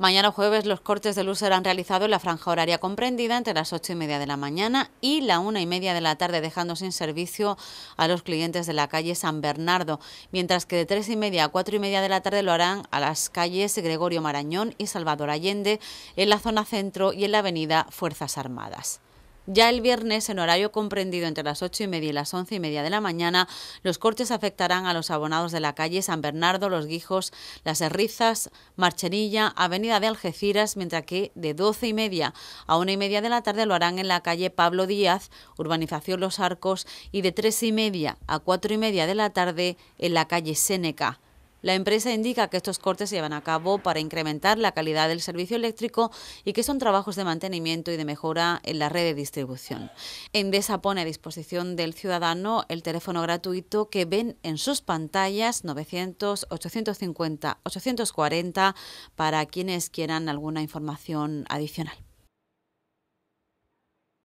Mañana jueves los cortes de luz serán realizados en la franja horaria comprendida entre las 8 y media de la mañana y la 1 y media de la tarde, dejando sin servicio a los clientes de la calle San Bernardo, mientras que de 3 y media a 4 y media de la tarde lo harán a las calles Gregorio Marañón y Salvador Allende, en la zona centro y en la avenida Fuerzas Armadas. Ya el viernes, en horario comprendido entre las ocho y media y las once y media de la mañana, los cortes afectarán a los abonados de la calle San Bernardo, Los Guijos, Las Herrizas, Marchenilla, Avenida de Algeciras, mientras que de doce y media a una y media de la tarde lo harán en la calle Pablo Díaz, Urbanización Los Arcos, y de tres y media a cuatro y media de la tarde en la calle Séneca. La empresa indica que estos cortes se llevan a cabo para incrementar la calidad del servicio eléctrico y que son trabajos de mantenimiento y de mejora en la red de distribución. Endesa pone a disposición del ciudadano el teléfono gratuito que ven en sus pantallas 900 850 840 para quienes quieran alguna información adicional.